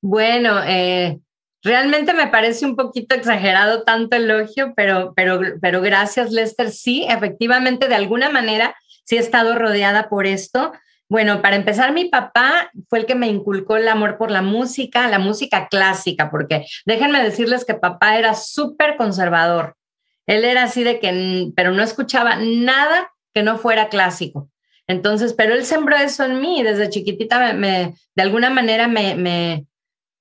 Bueno, eh, realmente me parece un poquito exagerado tanto elogio, pero, pero, pero gracias, Lester. Sí, efectivamente, de alguna manera, sí he estado rodeada por esto. Bueno, para empezar, mi papá fue el que me inculcó el amor por la música, la música clásica, porque déjenme decirles que papá era súper conservador. Él era así de que, mm, pero no escuchaba nada que no fuera clásico. Entonces, pero él sembró eso en mí desde chiquitita, me, me de alguna manera me, me,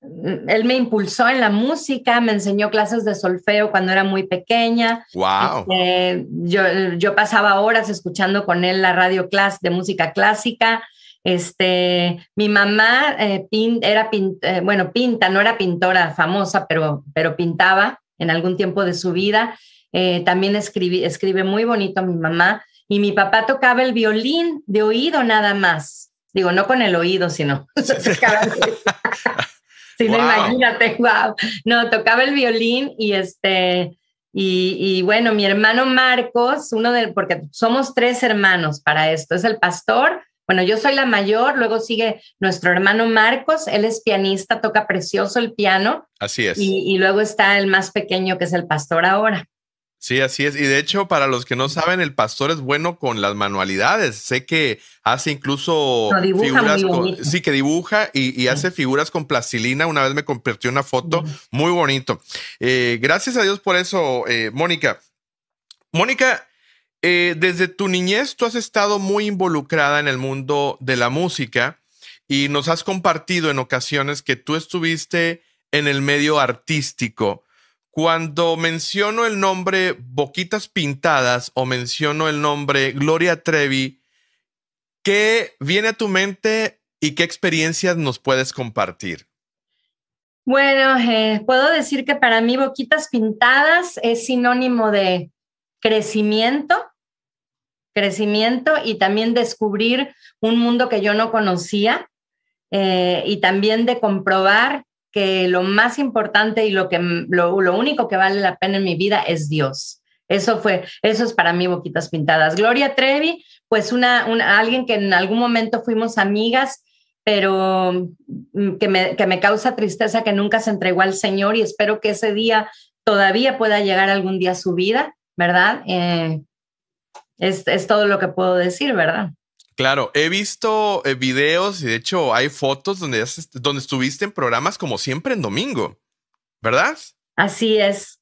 Mm, él me impulsó en la música, me enseñó clases de solfeo cuando era muy pequeña. Este, yo, pasaba horas escuchando con él la radio class de música clásica. Este, mi mamá eh, era eh, bueno, pinta, no era pintora famosa, pero, pero pintaba en algún tiempo de su vida. Eh, también escribí, escribe muy bonito mi mamá. Y mi papá tocaba el violín de oído nada más. Digo, no con el oído, sino. sí, no, imagínate, wow. No, tocaba el violín y este, y, bueno, mi hermano Marcos, uno de, porque somos tres hermanos para esto, es el pastor. Bueno, yo soy la mayor, luego sigue nuestro hermano Marcos, él es pianista, toca precioso el piano. Así es. y luego está el más pequeño, que es el pastor ahora. Sí, así es. Y de hecho, para los que no saben, el pastor es bueno con las manualidades. Sé que hace incluso figuras sí, que dibuja y, hace figuras con plastilina. Una vez me compartió una foto muy bonito. Eh, gracias a Dios por eso, eh, Mónica. Mónica, eh, desde tu niñez tú has estado muy involucrada en el mundo de la música y nos has compartido en ocasiones que tú estuviste en el medio artístico. Cuando menciono el nombre Boquitas Pintadas o menciono el nombre Gloria Trevi, ¿qué viene a tu mente y qué experiencias nos puedes compartir? Bueno, eh, puedo decir que para mí Boquitas Pintadas es sinónimo de crecimiento, crecimiento y también descubrir un mundo que yo no conocía eh, y también de comprobar que lo más importante y lo, que, lo, único que vale la pena en mi vida es Dios. Eso fue, eso es para mí Boquitas Pintadas. Gloria Trevi, pues una, alguien que en algún momento fuimos amigas, pero mm, que me, causa tristeza que nunca se entregó al Señor y espero que ese día todavía pueda llegar algún día a su vida, ¿verdad? Eh, es todo lo que puedo decir, ¿verdad? Claro, he visto eh, videos y de hecho hay fotos donde, donde estuviste en programas como siempre en domingo, ¿verdad? Así es,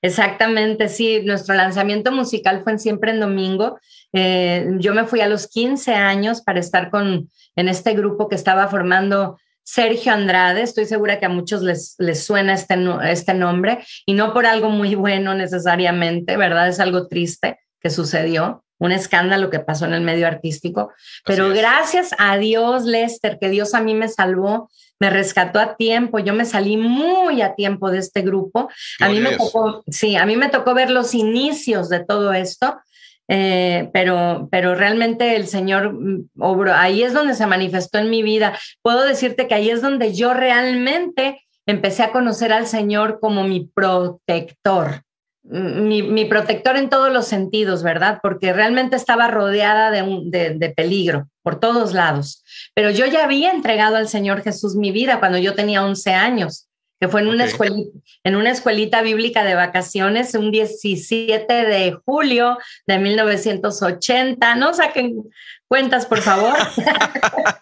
exactamente, sí. Nuestro lanzamiento musical fue en siempre en domingo. Eh, yo me fui a los 15 años para estar con, en este grupo que estaba formando Sergio Andrade, estoy segura que a muchos les, les suena este, este nombre y no por algo muy bueno necesariamente, ¿verdad? Es algo triste que sucedió un escándalo que pasó en el medio artístico. Pero gracias a Dios, Lester, que Dios a mí me salvó, me rescató a tiempo, yo me salí muy a tiempo de este grupo. A mí, me tocó, sí, a mí me tocó ver los inicios de todo esto. Eh, pero, pero realmente el Señor mm, obró, ahí es donde se manifestó en mi vida. Puedo decirte que ahí es donde yo realmente empecé a conocer al Señor como mi protector mi, protector en todos los sentidos, ¿verdad? Porque realmente estaba rodeada de, de, peligro por todos lados. Pero yo ya había entregado al Señor Jesús mi vida cuando yo tenía 11 años, que fue en una, escuelita, en una escuelita bíblica de vacaciones, un 17 de julio de 1980. No saquen cuentas, por favor.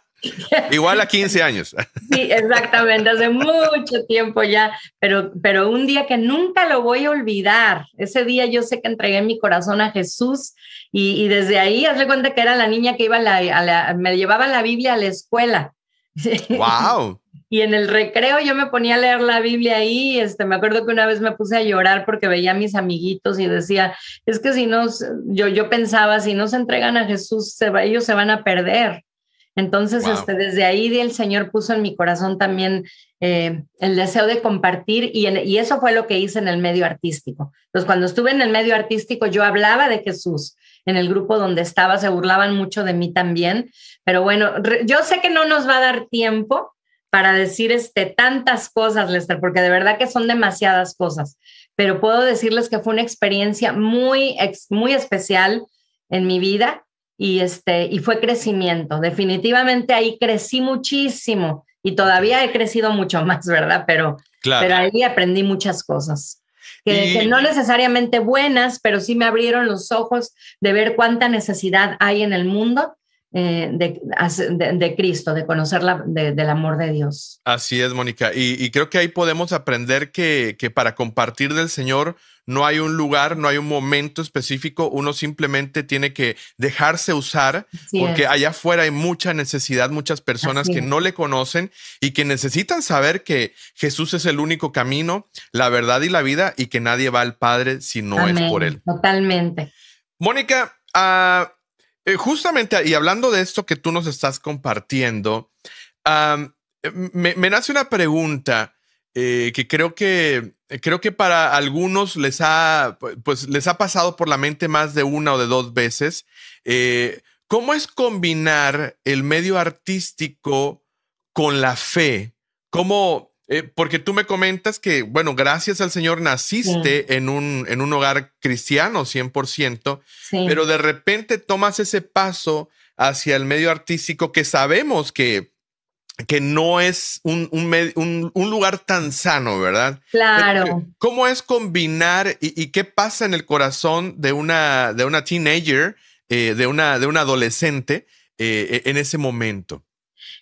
Igual a 15 años. Sí, exactamente, hace mucho tiempo ya, pero, pero un día que nunca lo voy a olvidar. Ese día yo sé que entregué mi corazón a Jesús y, desde ahí, hazle cuenta que era la niña que iba la, me llevaba la Biblia a la escuela. ¡Wow! Y en el recreo yo me ponía a leer la Biblia ahí, este, me acuerdo que una vez me puse a llorar porque veía a mis amiguitos y decía, es que si no, yo, yo pensaba, si no se entregan a Jesús, ellos se van a perder. Entonces, este, desde ahí el Señor puso en mi corazón también eh, el deseo de compartir y, eso fue lo que hice en el medio artístico. Entonces, cuando estuve en el medio artístico, yo hablaba de Jesús en el grupo donde estaba, se burlaban mucho de mí también, pero bueno, yo sé que no nos va a dar tiempo para decir este, tantas cosas, Lester, porque de verdad que son demasiadas cosas, pero puedo decirles que fue una experiencia muy, muy especial en mi vida y, este, y fue crecimiento. Definitivamente ahí crecí muchísimo y todavía he crecido mucho más, ¿verdad? Pero, pero ahí aprendí muchas cosas. que, no necesariamente buenas, pero sí me abrieron los ojos de ver cuánta necesidad hay en el mundo eh, de, de, Cristo, de conocer del amor de Dios. Así es, Mónica. Y, creo que ahí podemos aprender que, para compartir del Señor no hay un lugar, no hay un momento específico, uno simplemente tiene que dejarse usar, porque allá afuera hay mucha necesidad, muchas personas que no le conocen y que necesitan saber que Jesús es el único camino, la verdad y la vida, y que nadie va al Padre si no es por Él. Totalmente. Mónica, uh, eh, justamente, y hablando de esto que tú nos estás compartiendo, me, nace una pregunta eh, que creo que creo que para algunos les ha pues, les ha pasado por la mente más de una o de dos veces. Eh, ¿Cómo es combinar el medio artístico con la fe? ¿Cómo, eh, porque tú me comentas que, bueno, gracias al Señor naciste en, un, hogar cristiano 100%, pero de repente tomas ese paso hacia el medio artístico que sabemos que, que no es un, lugar tan sano, ¿verdad? Claro. ¿Cómo es combinar y, qué pasa en el corazón de una, de una teenager, eh, de, una, de una adolescente eh, e, en ese momento?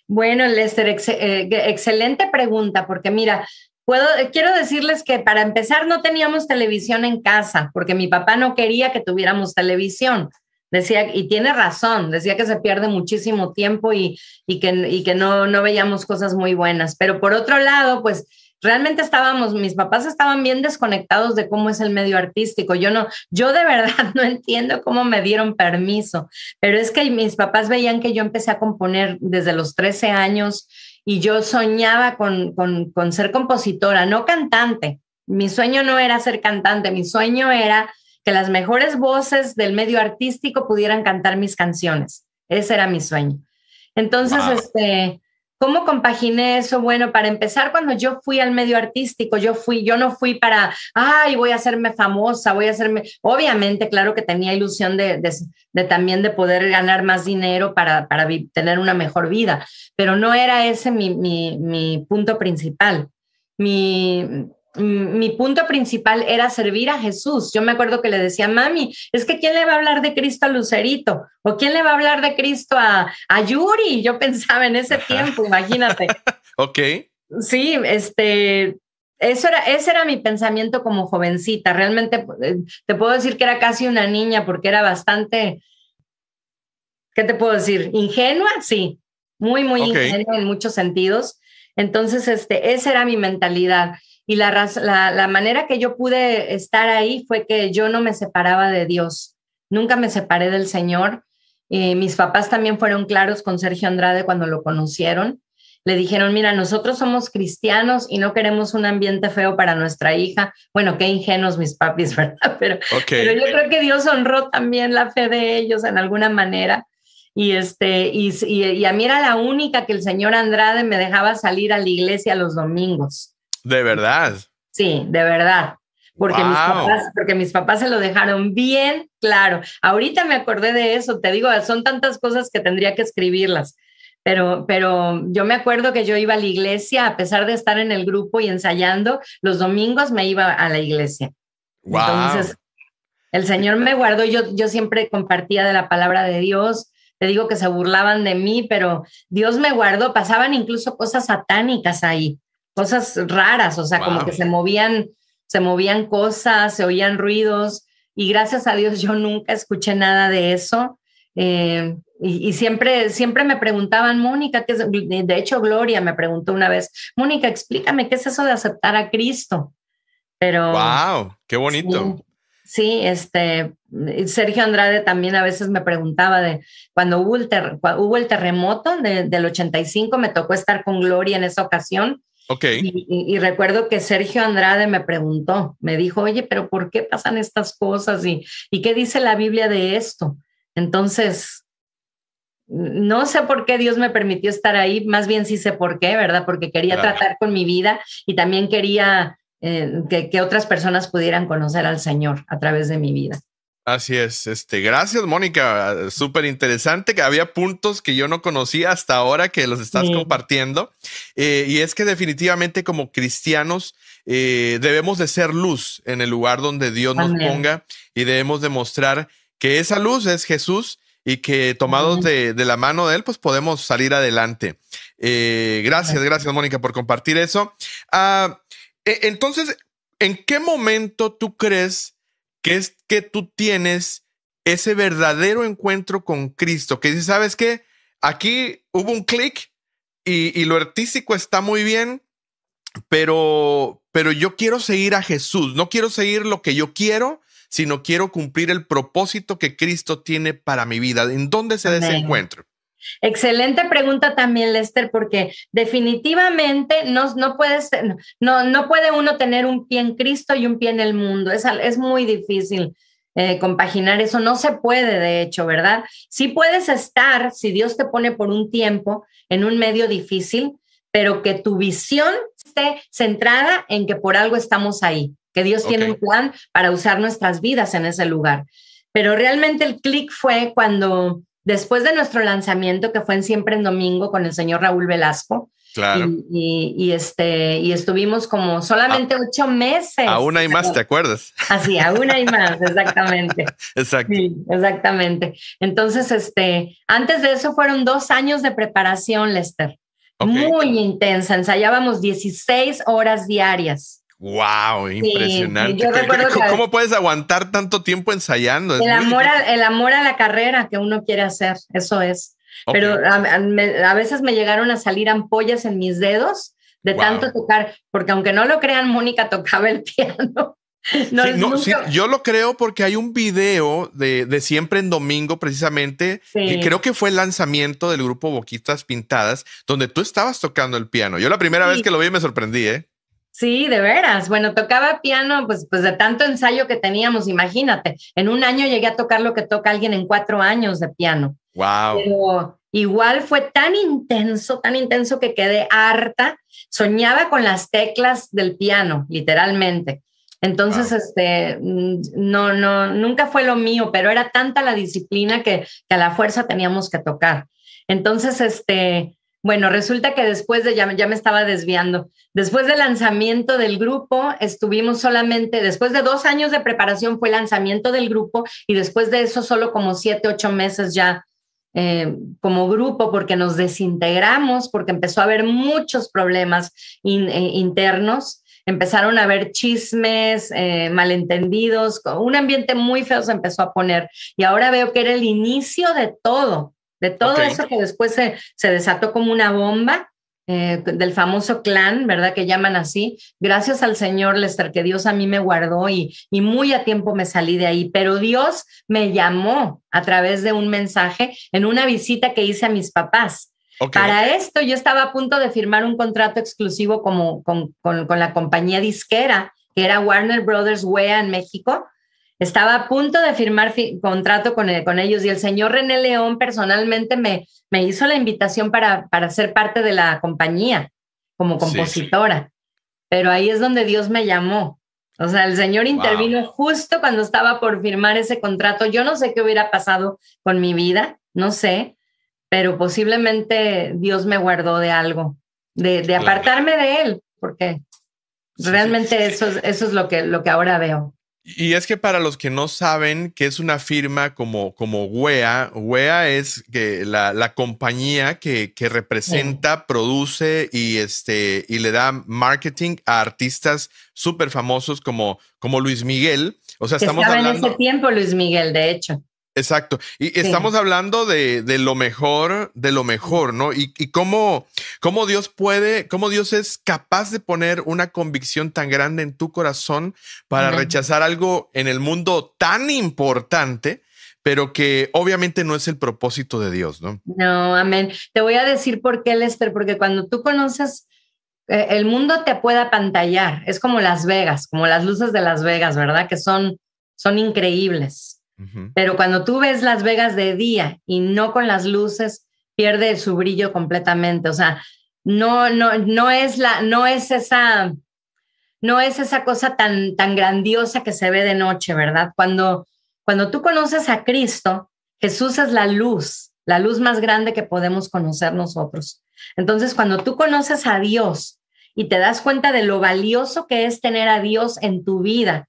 Bueno, Lester, eh, excelente pregunta, porque mira, Puedo, quiero decirles que para empezar no teníamos televisión en casa, porque mi papá no quería que tuviéramos televisión. Decía, y tiene razón, decía que se pierde muchísimo tiempo y, que, y que no, no veíamos cosas muy buenas. Pero por otro lado, pues realmente estábamos, mis papás estaban bien desconectados de cómo es el medio artístico. Yo no, yo de verdad no entiendo cómo me dieron permiso, pero es que mis papás veían que yo empecé a componer desde los 13 años y yo soñaba con, con, ser compositora, no cantante. Mi sueño no era ser cantante, mi sueño era que las mejores voces del medio artístico pudieran cantar mis canciones. Ese era mi sueño. Entonces, este, ¿Cómo compaginé eso? Bueno, para empezar, cuando yo fui al medio artístico, yo fui, yo no fui para, ay, voy a hacerme famosa, voy a hacerme, obviamente, claro que tenía ilusión de, de, de también de poder ganar más dinero para, para tener una mejor vida, pero no era ese mi, mi, mi punto principal. Mi, Mm, mi punto principal era servir a Jesús. Yo me acuerdo que le decía, mami, es que ¿quién le va a hablar de Cristo a Lucerito? ¿O quién le va a hablar de Cristo a, a Yuri? Yo pensaba en ese tiempo, imagínate. ok. Sí, este, eso era, ese era mi pensamiento como jovencita. Realmente eh, te puedo decir que era casi una niña porque era bastante, ¿qué te puedo decir? Ingenua, sí, muy, muy ingenua en muchos sentidos. Entonces, este, esa era mi mentalidad. Y la, la, manera que yo pude estar ahí fue que yo no me separaba de Dios, nunca me separé del Señor. Eh, mis papás también fueron claros con Sergio Andrade cuando lo conocieron. Le dijeron, mira, nosotros somos cristianos y no queremos un ambiente feo para nuestra hija. Bueno, qué ingenuos mis papis, ¿verdad? Pero, yo creo que Dios honró también la fe de ellos en alguna manera. Y, este, y, y, a mí era la única que el señor Andrade me dejaba salir a la iglesia los domingos. De verdad. Sí, de verdad. Porque, mis papás, porque mis papás se lo dejaron bien claro. Ahorita me acordé de eso, te digo, son tantas cosas que tendría que escribirlas. Pero, pero, yo me acuerdo que yo iba a la iglesia, a pesar de estar en el grupo y ensayando, los domingos me iba a la iglesia. Entonces, el Señor me guardó, yo, yo siempre compartía de la palabra de Dios, te digo que se burlaban de mí, pero Dios me guardó, pasaban incluso cosas satánicas ahí cosas raras, o sea, como que se movían, se movían cosas, se oían ruidos y gracias a Dios yo nunca escuché nada de eso. Eh, y, siempre, siempre me preguntaban, Mónica, que de hecho Gloria me preguntó una vez, Mónica, explícame qué es eso de aceptar a Cristo. Pero. ¡Wow! ¡Qué bonito! Sí, este, Sergio Andrade también a veces me preguntaba de cuando hubo el, terremoto del 85, me tocó estar con Gloria en esa ocasión y, recuerdo que Sergio Andrade me preguntó, me dijo, oye, pero ¿por qué pasan estas cosas? ¿Y, qué dice la Biblia de esto? Entonces, no sé por qué Dios me permitió estar ahí, más bien sí sé por qué, ¿verdad? Porque quería tratar con mi vida y también quería eh, que otras personas pudieran conocer al Señor a través de mi vida. Así es, este, gracias Mónica, ah, súper interesante que había puntos que yo no conocía hasta ahora que los estás compartiendo. Eh, y es que definitivamente como cristianos eh, debemos de ser luz en el lugar donde Dios nos ponga y debemos demostrar que esa luz es Jesús y que tomados de, la mano de Él, pues podemos salir adelante. Eh, gracias, gracias Mónica por compartir eso. Ah, e, entonces, ¿en qué momento tú crees que es que tú tienes ese verdadero encuentro con Cristo, que si ¿sabes que Aquí hubo un clic y, lo artístico está muy bien, pero, pero yo quiero seguir a Jesús, no quiero seguir lo que yo quiero, sino quiero cumplir el propósito que Cristo tiene para mi vida. ¿En dónde se da Excelente pregunta también, Lester, porque definitivamente no, no, puedes, no, no puede uno tener un pie en Cristo y un pie en el mundo. Es, muy difícil eh, compaginar eso. No se puede, de hecho, ¿verdad? Sí puedes estar, si Dios te pone por un tiempo, en un medio difícil, pero que tu visión esté centrada en que por algo estamos ahí, que Dios tiene un plan para usar nuestras vidas en ese lugar. Pero realmente el clic fue cuando después de nuestro lanzamiento, que fue en Siempre en Domingo con el señor Raúl Velasco. Claro. Y, este, y estuvimos como solamente ah, ocho meses. Aún hay más, ¿te acuerdas? Así, aún hay más, exactamente. Exacto. exactamente. Entonces, este, antes de eso fueron dos años de preparación, Lester. Muy intensa, ensayábamos 16 horas diarias. Wow, impresionante. ¿Cómo, puedes aguantar tanto tiempo ensayando? el, amor a, la carrera que uno quiere hacer, eso es. Pero a, veces me llegaron a salir ampollas en mis dedos de tanto tocar, porque aunque no lo crean, Mónica tocaba el piano. yo lo creo porque hay un video de, siempre en domingo, precisamente, sí. que creo que fue el lanzamiento del grupo Boquitas Pintadas, donde tú estabas tocando el piano. Yo la primera vez que lo vi me sorprendí, ¿eh? Sí, de veras. Bueno, tocaba piano, pues, pues de tanto ensayo que teníamos, imagínate. En un año llegué a tocar lo que toca alguien en cuatro años de piano. Wow. igual fue tan intenso, tan intenso que quedé harta. Soñaba con las teclas del piano, literalmente. Entonces, este, mm, no, no, nunca fue lo mío, pero era tanta la disciplina que, que a la fuerza teníamos que tocar. Entonces, este, bueno, resulta que después de, ya, me estaba desviando, después del lanzamiento del grupo, estuvimos solamente, después de dos años de preparación fue el lanzamiento del grupo y después de eso solo como siete, ocho meses ya eh, como grupo porque nos desintegramos, porque empezó a haber muchos problemas eh, internos, empezaron a haber chismes, eh, malentendidos, un ambiente muy feo se empezó a poner y ahora veo que era el inicio de todo de todo eso que después se, desató como una bomba eh, del famoso clan, ¿verdad? Que llaman así. Gracias al Señor Lester, que Dios a mí me guardó y, muy a tiempo me salí de ahí, pero Dios me llamó a través de un mensaje en una visita que hice a mis papás. Para esto yo estaba a punto de firmar un contrato exclusivo con, la compañía disquera, que era Warner Brothers Wea en México estaba a punto de firmar contrato con, eh, con, ellos y el señor René León personalmente me, me hizo la invitación para, para ser parte de la compañía como compositora. Pero ahí es donde Dios me llamó. O sea, el Señor intervino justo cuando estaba por firmar ese contrato. Yo no sé qué hubiera pasado con mi vida, no sé, pero posiblemente Dios me guardó de algo, de, de apartarme de Él, porque realmente eso, es, eso es lo que, lo que ahora veo. Y es que para los que no saben qué es una firma como, como WEA, WEA es que la, compañía que, que representa, produce y, este, y le da marketing a artistas súper famosos como, como Luis Miguel. O sea, estamos hablando... en ese tiempo Luis Miguel, de hecho. Exacto. Y estamos hablando de, lo mejor, de lo mejor, ¿no? Y, y cómo, Dios puede, cómo Dios es capaz de poner una convicción tan grande en tu corazón para rechazar algo en el mundo tan importante, pero que obviamente no es el propósito de Dios, ¿no? No, amén. Te voy a decir por qué, Lester, porque cuando tú conoces eh, el mundo te puede apantallar, es como Las Vegas, como las luces de Las Vegas, ¿verdad? Que son, son increíbles pero cuando tú ves Las Vegas de día y no con las luces, pierde su brillo completamente. O sea, no, no, no es la, no es esa, no es esa cosa tan, tan grandiosa que se ve de noche, ¿verdad? Cuando, cuando tú conoces a Cristo, Jesús es la luz, la luz más grande que podemos conocer nosotros. Entonces, cuando tú conoces a Dios y te das cuenta de lo valioso que es tener a Dios en tu vida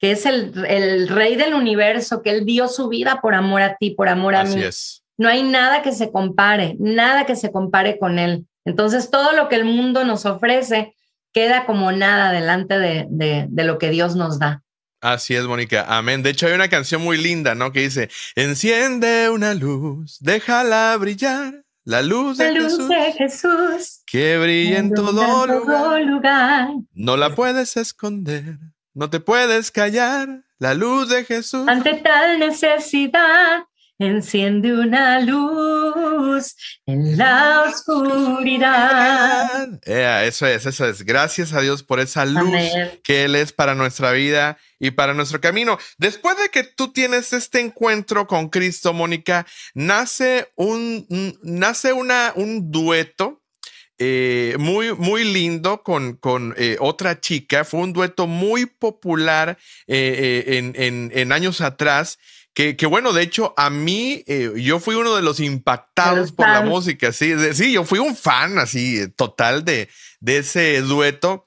que es el, rey del universo, que él dio su vida por amor a ti, por amor a Así mí. Es. No hay nada que se compare, nada que se compare con él. Entonces todo lo que el mundo nos ofrece queda como nada delante de, lo que Dios nos da. Así es, Mónica. Amén. De hecho, hay una canción muy linda, ¿no? Que dice, enciende una luz, déjala brillar, la luz de, luz Jesús, de Jesús, que brilla en todo, lugar. No la puedes esconder. No te puedes callar, la luz de Jesús. Ante tal necesidad, enciende una luz en la oscuridad. eso es, eso es. Gracias a Dios por esa luz que Él es para nuestra vida y para nuestro camino. Después de que tú tienes este encuentro con Cristo, Mónica, nace un, nace una, un dueto eh, muy, muy lindo con, eh, otra chica. Fue un dueto muy popular eh, en, años atrás. Que, bueno, de hecho, a mí, yo fui uno de los impactados por la música, sí, yo fui un fan así total de, de ese dueto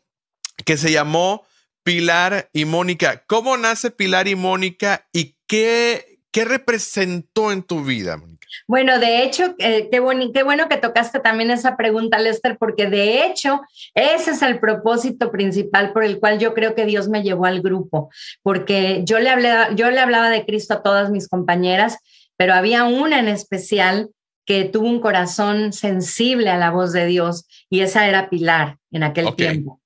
que se llamó Pilar y Mónica. ¿Cómo nace Pilar y Mónica y qué, qué representó en tu vida, Mónica? Bueno, de hecho, eh, qué, boni qué bueno que tocaste también esa pregunta, Lester, porque de hecho ese es el propósito principal por el cual yo creo que Dios me llevó al grupo, porque yo le, hablé, yo le hablaba de Cristo a todas mis compañeras, pero había una en especial que tuvo un corazón sensible a la voz de Dios y esa era Pilar en aquel tiempo.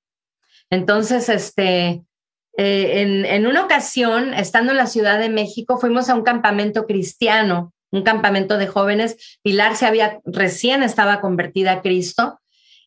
Entonces, este, eh, en, en, una ocasión, estando en la Ciudad de México, fuimos a un campamento cristiano un campamento de jóvenes. Pilar se había recién estaba convertida a Cristo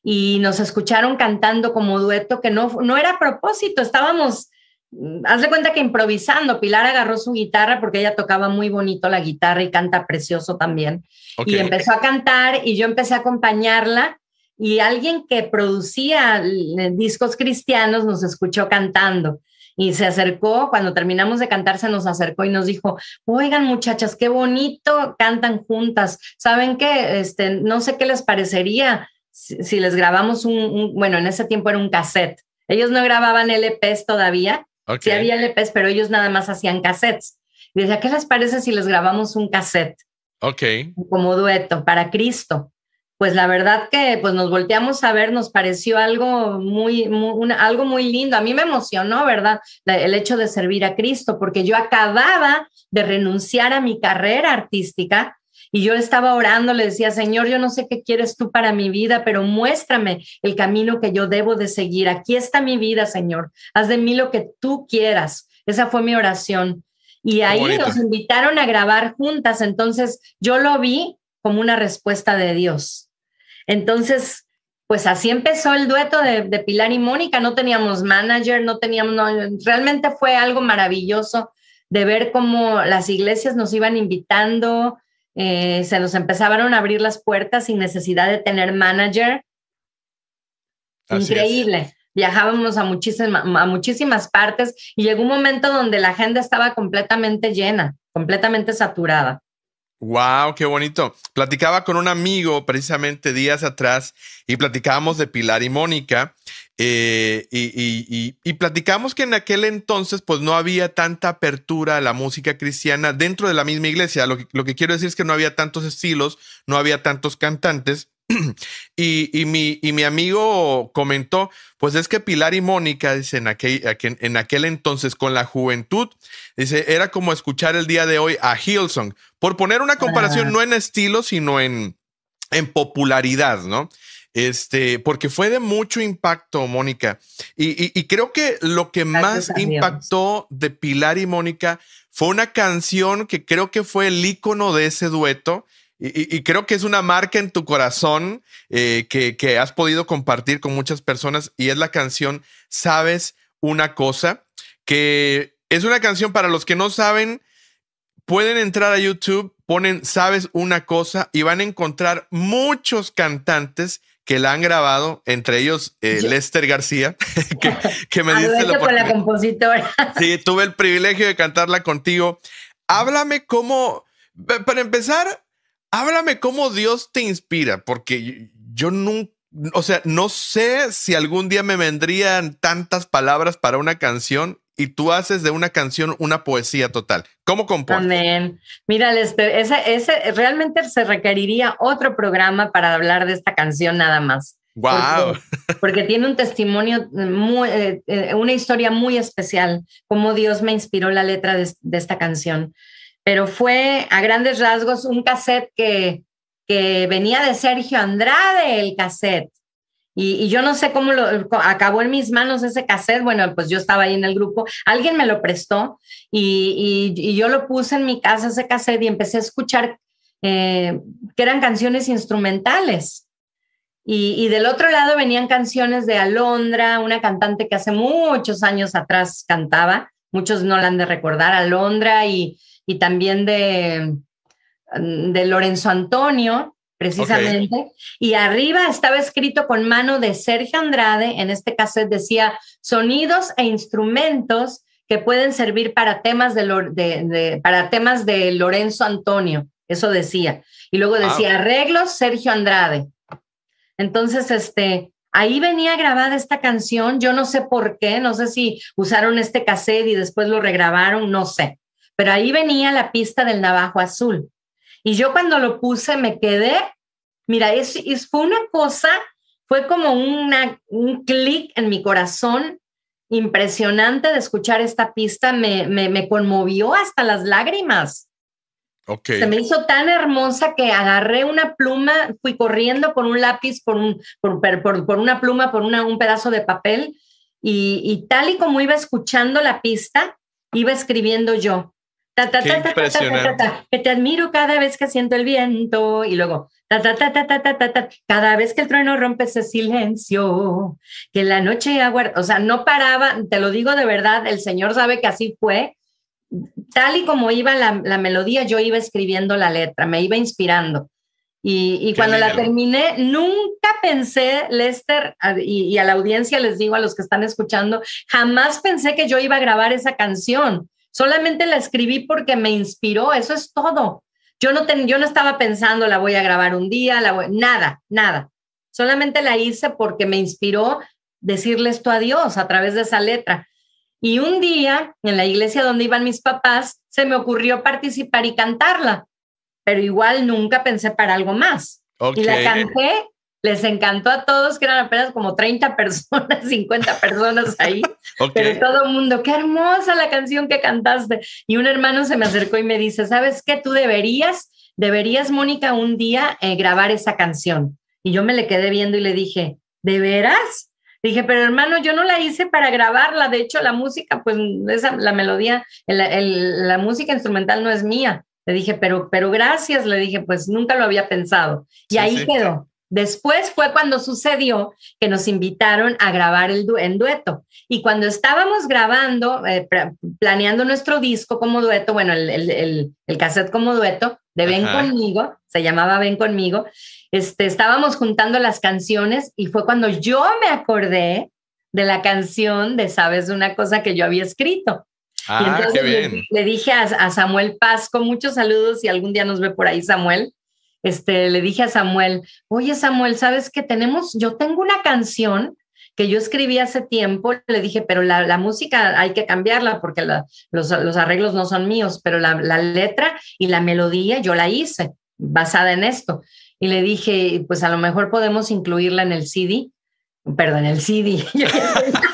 y nos escucharon cantando como dueto que no, no era a propósito, estábamos, mm, hazle cuenta que improvisando, Pilar agarró su guitarra porque ella tocaba muy bonito la guitarra y canta precioso también. Y empezó a cantar y yo empecé a acompañarla y alguien que producía eh, discos cristianos nos escuchó cantando y se acercó, cuando terminamos de cantar, se nos acercó y nos dijo, oigan muchachas, qué bonito cantan juntas, ¿saben qué? Este, no sé qué les parecería si, les grabamos un, bueno, en ese tiempo era un cassette. Ellos no grababan LPs todavía, sí había LPs, pero ellos nada más hacían cassettes. Y decía, ¿qué les parece si les grabamos un cassette? Ok. Como dueto, para Cristo pues la verdad que pues nos volteamos a ver, nos pareció algo muy, algo muy lindo. A mí me emocionó, ¿verdad? el hecho de servir a Cristo, porque yo acababa de renunciar a mi carrera artística y yo estaba orando, le decía, Señor, yo no sé qué quieres tú para mi vida, pero muéstrame el camino que yo debo de seguir. Aquí está mi vida, Señor. Haz de mí lo que tú quieras. Esa fue mi oración. Y ahí nos invitaron a grabar juntas, entonces yo lo vi como una respuesta de Dios. Entonces, pues así empezó el dueto de, Pilar y Mónica. No teníamos manager, no teníamos, realmente fue algo maravilloso de ver cómo las iglesias nos iban invitando, eh, se nos empezaron a abrir las puertas sin necesidad de tener manager. Increíble. Viajábamos a, a muchísimas partes y llegó un momento donde la agenda estaba completamente llena, completamente saturada. Wow, qué bonito. Platicaba con un amigo precisamente días atrás y platicábamos de Pilar y Mónica eh, y, y, platicamos que en aquel entonces pues no había tanta apertura a la música cristiana dentro de la misma iglesia. lo que quiero decir es que no había tantos estilos, no había tantos cantantes y, mi, amigo comentó, pues es que Pilar y Mónica, en aquel, entonces con la juventud, dice, era como escuchar el día de hoy a Hillsong. Por poner una comparación, ah. no en estilo, sino en, popularidad, ¿no? Este, porque fue de mucho impacto, Mónica. Y, creo que lo que más impactó de Pilar y Mónica fue una canción que creo que fue el icono de ese dueto y, creo que es una marca en tu corazón eh, que, has podido compartir con muchas personas y es la canción Sabes una cosa, que es una canción para los que no saben, pueden entrar a YouTube, ponen Sabes una cosa y van a encontrar muchos cantantes que la han grabado, entre ellos eh, Lester García, que, me dice... Sí, tuve el privilegio de cantarla contigo. Háblame cómo, para empezar, háblame cómo Dios te inspira, porque yo nunca, o sea, no sé si algún día me vendrían tantas palabras para una canción y tú haces de una canción una poesía total. ¿Cómo compones? Amén. Mira, este, ese, realmente se requeriría otro programa para hablar de esta canción nada más. Wow. Porque, tiene un testimonio, muy, eh, eh, una historia muy especial, cómo Dios me inspiró la letra de esta canción pero fue a grandes rasgos un cassette que, venía de Sergio Andrade, el cassette. Y, yo no sé cómo lo, acabó en mis manos ese cassette. Bueno, pues yo estaba ahí en el grupo, alguien me lo prestó y, yo lo puse en mi casa ese cassette y empecé a escuchar eh, que eran canciones instrumentales. Y, y, del otro lado venían canciones de Alondra, una cantante que hace muchos años atrás cantaba, muchos no la han de recordar, Alondra, y, y también de, mm, de Lorenzo Antonio, precisamente. Y arriba estaba escrito con mano de Sergio Andrade, en este cassette decía sonidos e instrumentos que pueden servir para temas de, para temas de Lorenzo Antonio, eso decía. Y luego decía arreglos Sergio Andrade. Entonces, este, ahí venía grabada esta canción, yo no sé por qué, no sé si usaron este cassette y después lo regrabaron, no sé pero ahí venía la pista del navajo azul. Y yo cuando lo puse me quedé, mira, es, fue una cosa, fue como una, un clic en mi corazón impresionante de escuchar esta pista, me, conmovió hasta las lágrimas. Se me hizo tan hermosa que agarré una pluma, fui corriendo por un lápiz, por, un, por, una pluma, por un pedazo de papel, y tal y como iba escuchando la pista, iba escribiendo yo que te admiro cada vez que siento el viento y luego cada vez que el trueno rompe ese silencio, que la noche aguarda, o sea, no paraba, te lo digo de verdad, el Señor sabe que así fue. Tal y como iba la, melodía, yo iba escribiendo la letra, me iba inspirando. Y, cuando la terminé, nunca pensé, Lester, y, a la audiencia les digo, a los que están escuchando, jamás pensé que yo iba a grabar esa canción. Solamente la escribí porque me inspiró, eso es todo. Yo no, yo no estaba pensando, la voy a grabar un día, nada, nada. Solamente la hice porque me inspiró decirles a Dios a través de esa letra. Y un día, en la iglesia donde iban mis papás, se me ocurrió participar y cantarla, pero igual nunca pensé para algo más. Y la canté les encantó a todos, que eran apenas como 30 personas, 50 personas ahí, pero todo el mundo, qué hermosa la canción que cantaste. Y un hermano se me acercó y me dice, ¿sabes qué? Tú deberías, deberías, Mónica, un día eh, grabar esa canción. Y yo me le quedé viendo y le dije, ¿de veras? Dije, pero hermano, yo no la hice para grabarla. De hecho, la música, pues esa, la melodía, la música instrumental no es mía. Le dije, pero, pero gracias. Le dije, pues nunca lo había pensado. Y ahí quedó. Después fue cuando sucedió que nos invitaron a grabar el, dueto. Y cuando estábamos grabando, eh, planeando nuestro disco como dueto, bueno, el, cassette como dueto de Ven conmigo, se llamaba Ven conmigo, este, estábamos juntando las canciones y fue cuando yo me acordé de la canción de Sabes una cosa que yo había escrito. Ah, qué bien. Le, dije a, a Samuel Pasco, muchos saludos y algún día nos ve por ahí Samuel este, le dije a Samuel, oye Samuel, ¿sabes que tenemos? Yo tengo una canción que yo escribí hace tiempo, le dije, pero la, música hay que cambiarla porque los, arreglos no son míos, pero la, la letra y la melodía yo la hice basada en esto. Y le dije, pues a lo mejor podemos incluirla en el CD, perdón, en el CD.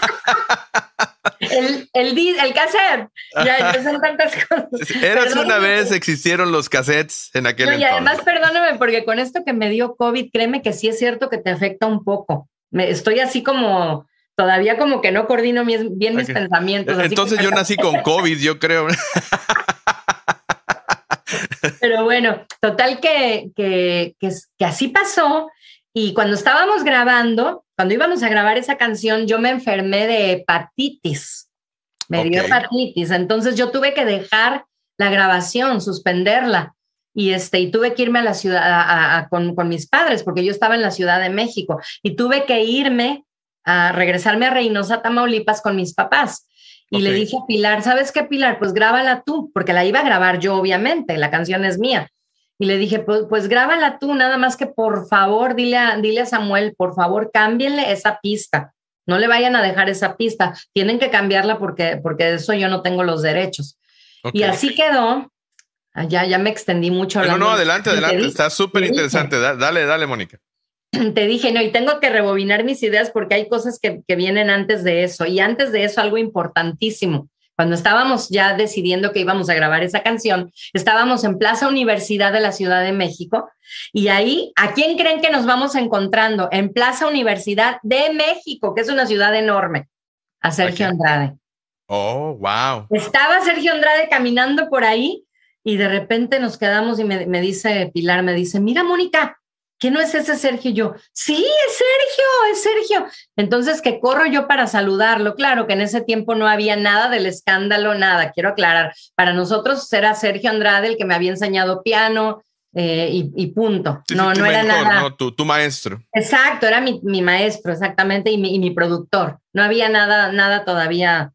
el, el, el cassette. Ya, son tantas cosas. Eras una vez, existieron los cassettes en aquel no, Y además, perdóname, porque con esto que me dio COVID, créeme que sí es cierto que te afecta un poco. Me, estoy así como todavía como que no coordino bien mis pensamientos. Entonces yo nací con COVID, yo creo. Pero bueno, total que, que, que, así pasó. Y cuando estábamos grabando, cuando íbamos a grabar esa canción, yo me enfermé de hepatitis. Me dio hepatitis. Entonces yo tuve que dejar la grabación, suspenderla. Y, este, y tuve que irme a la ciudad con, mis padres, porque yo estaba en la Ciudad de México. Y tuve que irme a regresarme a Reynosa, Tamaulipas, con mis papás. Y le dije a Pilar, ¿sabes qué, Pilar? Pues grábala tú, porque la iba a grabar yo, obviamente, la canción es mía. Y le dije, pues, pues, grábala tú, nada más que por favor, dile a, a Samuel, por favor, cámbienle esa pista. No le vayan a dejar esa pista. Tienen que cambiarla porque, porque de eso yo no tengo los derechos. Y así quedó. Ah, ya, ya me extendí mucho. no, no, adelante, adelante. Está súper interesante. Dale, dale, Mónica. Te dije, no, y tengo que rebobinar mis ideas porque hay cosas que, que vienen antes de eso. Y antes de eso, algo importantísimo. Cuando estábamos ya decidiendo que íbamos a grabar esa canción, estábamos en Plaza Universidad de la Ciudad de México y ahí, ¿a quién creen que nos vamos encontrando? En Plaza Universidad de México, que es una ciudad enorme, a Sergio Andrade. Oh, wow. Estaba Sergio Andrade caminando por ahí y de repente nos quedamos y me dice Pilar, me dice, mira Mónica, ¿Quién no es ese Sergio? yo, sí, es Sergio, es Sergio. Entonces, que corro yo para saludarlo. Claro que en ese tiempo no había nada del escándalo, nada, quiero aclarar. Para nosotros era Sergio Andrade el que me había enseñado piano, eh, y, punto. no, no era nada. tu, maestro. Exacto, era mi, maestro, exactamente, y mi, productor. No había nada, nada todavía,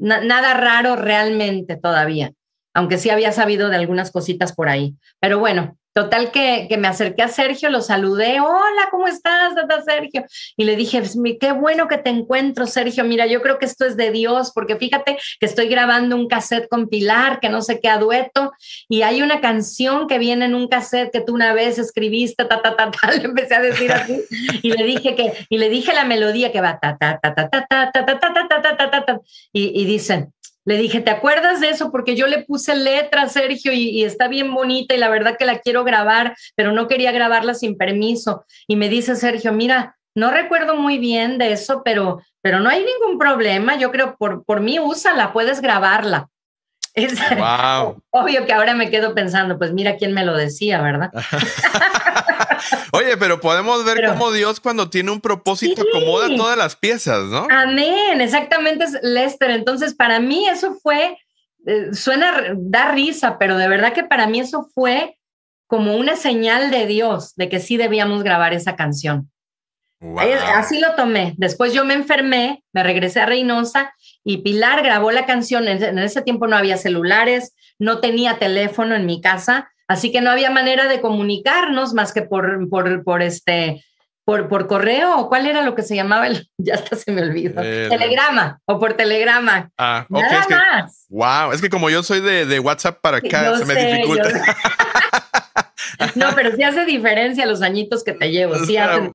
nada raro realmente todavía, aunque sí había sabido de algunas cositas por ahí. Pero bueno, Total que, me acerqué a Sergio, lo saludé, hola, ¿cómo estás, Sergio? Y le dije, qué bueno que te encuentro, Sergio, mira, yo creo que esto es de Dios, porque fíjate que estoy grabando un cassette con Pilar, que no sé qué, adueto, dueto, y hay una canción que viene en un cassette que tú una vez escribiste, ta, ta, ta, le empecé a decir así, y le dije que, y le dije la melodía que va, ta, ta, ta, ta, ta, ta, ta, y dicen, le dije, ¿te acuerdas de eso? Porque yo le puse letra, Sergio, y, está bien bonita y la verdad que la quiero grabar, pero no quería grabarla sin permiso. Y me dice Sergio, mira, no recuerdo muy bien de eso, pero, pero no hay ningún problema. Yo creo, por, por mí, úsala, puedes grabarla. Es, wow. Obvio que ahora me quedo pensando, pues mira quién me lo decía, ¿verdad? Oye, pero podemos ver cómo Dios cuando tiene un propósito acomoda todas las piezas, ¿no? Amén, exactamente, Lester. Entonces, para mí eso fue, eh, suena, da risa, pero de verdad que para mí eso fue como una señal de Dios de que sí debíamos grabar esa canción. Así lo tomé. Después yo me enfermé, me regresé a Reynosa y Pilar grabó la canción. En ese tiempo no había celulares, no tenía teléfono en mi casa. Así que no había manera de comunicarnos más que por, por, por este, por, por correo o cuál era lo que se llamaba ya hasta se me olvidó, telegrama o por telegrama. Ah, Nada más. Wow, es que como yo soy de, WhatsApp para acá, se me dificulta. no, pero sí hace diferencia los añitos que te llevo, sí